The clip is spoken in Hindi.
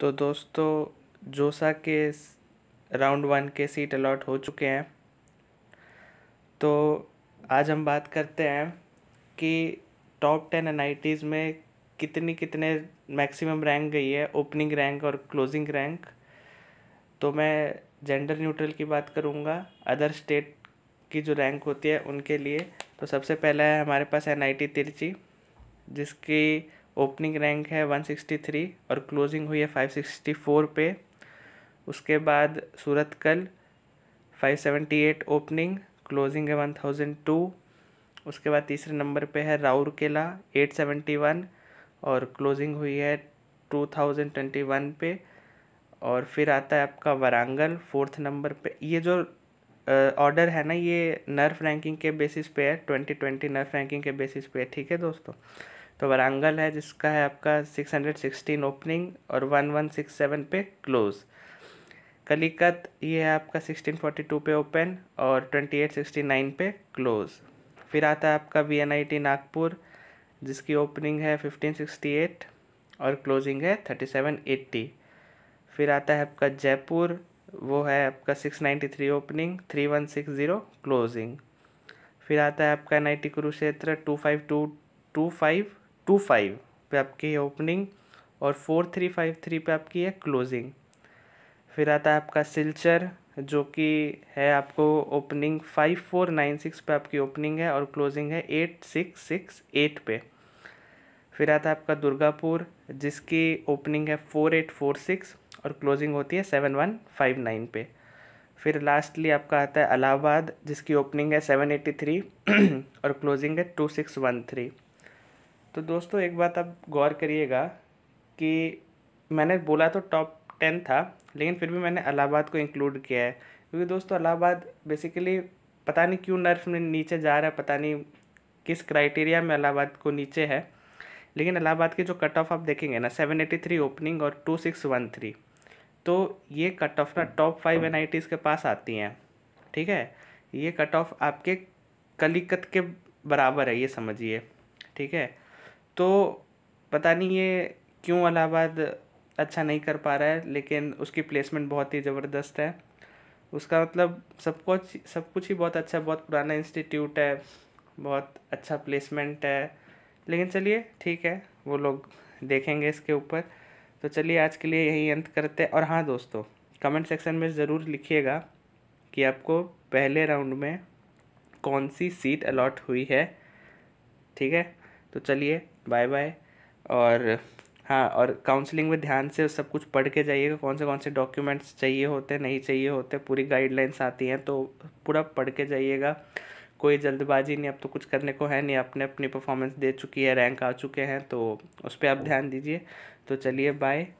तो दोस्तों जोसा के राउंड वन के सीट अलॉट हो चुके हैं तो आज हम बात करते हैं कि टॉप टेन एन में कितनी कितने मैक्सिमम रैंक गई है ओपनिंग रैंक और क्लोजिंग रैंक तो मैं जेंडर न्यूट्रल की बात करूँगा अदर स्टेट की जो रैंक होती है उनके लिए तो सबसे पहला है हमारे पास एन आई टी तिरची जिसकी ओपनिंग रैंक है 163 और क्लोजिंग हुई है 564 पे उसके बाद सूरत कल 578 ओपनिंग क्लोजिंग है 1002 उसके बाद तीसरे नंबर पे है राउरकेला 871 और क्लोजिंग हुई है 2021 पे और फिर आता है आपका वारंगल फोर्थ नंबर पे ये जो ऑर्डर है ना ये नर्फ रैंकिंग के बेसिस पे है 2020 नर्फ रैंकिंग के बेसिस पे है ठीक है दोस्तों तो वरांगल है जिसका है आपका सिक्स हंड्रेड सिक्सटीन ओपनिंग और वन वन सिक्स सेवन पे क्लोज़ कलिकत ये है आपका सिक्सटीन फोर्टी टू पे ओपन और ट्वेंटी एट सिक्सटी नाइन पे क्लोज़ फिर आता है आपका V N I T Nagpur जिसकी ओपनिंग है फिफ्टीन सिक्सटी एट और क्लोजिंग है थर्टी सेवन एट्टी फिर आता है आपका जयपुर वो है आपका six ninety three opening three one six zero closing फिर आता है आपका N I T Kurukshetra two five two two five two five पे आपकी है ओपनिंग और फोर थ्री फाइव थ्री पे आपकी है क्लोजिंग फिर आता है आपका सिल्चर जो कि है आपको opening five four nine six पर आपकी ओपनिंग है और क्लोजिंग है एट सिक्स सिक्स एट पे फिर आता है आपका दुर्गापुर जिसकी ओपनिंग है फोर एट फोर सिक्स और क्लोजिंग होती है सेवन वन फाइव नाइन पे फिर लास्टली आपका आता है अलाहाबाद जिसकी ओपनिंग है सेवन एटी थ्री और क्लोजिंग है टू सिक्स वन थ्री तो दोस्तों एक बात आप गौर करिएगा कि मैंने बोला तो टॉप टेन था लेकिन फिर भी मैंने अलाहाबाद को इंक्लूड किया है क्योंकि दोस्तों अलाहाबाद बेसिकली पता नहीं क्यों नर्फ में नीचे जा रहा है पता नहीं किस क्राइटेरिया में इलाहाबाद को नीचे है लेकिन अलाहाबाद के जो कट ऑफ आप देखेंगे ना सेवन एटी थ्री ओपनिंग और टू सिक्स वन थ्री तो ये कट ऑफ ना टॉप फाइव एन के पास आती हैं ठीक है ये कट ऑफ आपके कलिकत के बराबर है ये समझिए ठीक है तो पता नहीं ये क्यों अलाहाबाद अच्छा नहीं कर पा रहा है लेकिन उसकी प्लेसमेंट बहुत ही ज़बरदस्त है उसका मतलब सब कुछ सब कुछ ही बहुत अच्छा बहुत पुराना इंस्टीट्यूट है बहुत अच्छा प्लेसमेंट है लेकिन चलिए ठीक है वो लोग देखेंगे इसके ऊपर तो चलिए आज के लिए यही अंत करते हैं और हाँ दोस्तों कमेंट सेक्शन में ज़रूर लिखिएगा कि आपको पहले राउंड में कौन सी सीट अलॉट हुई है ठीक है तो चलिए बाय बाय और हाँ और काउंसलिंग में ध्यान से सब कुछ पढ़ के जाइएगा कौन से कौन से डॉक्यूमेंट्स चाहिए होते नहीं चाहिए होते पूरी गाइडलाइंस आती हैं तो पूरा पढ़ के जाइएगा कोई जल्दबाजी नहीं अब तो कुछ करने को है नहीं आपने अपनी परफॉर्मेंस दे चुकी है रैंक आ चुके हैं तो उस पर आप ध्यान दीजिए तो चलिए बाय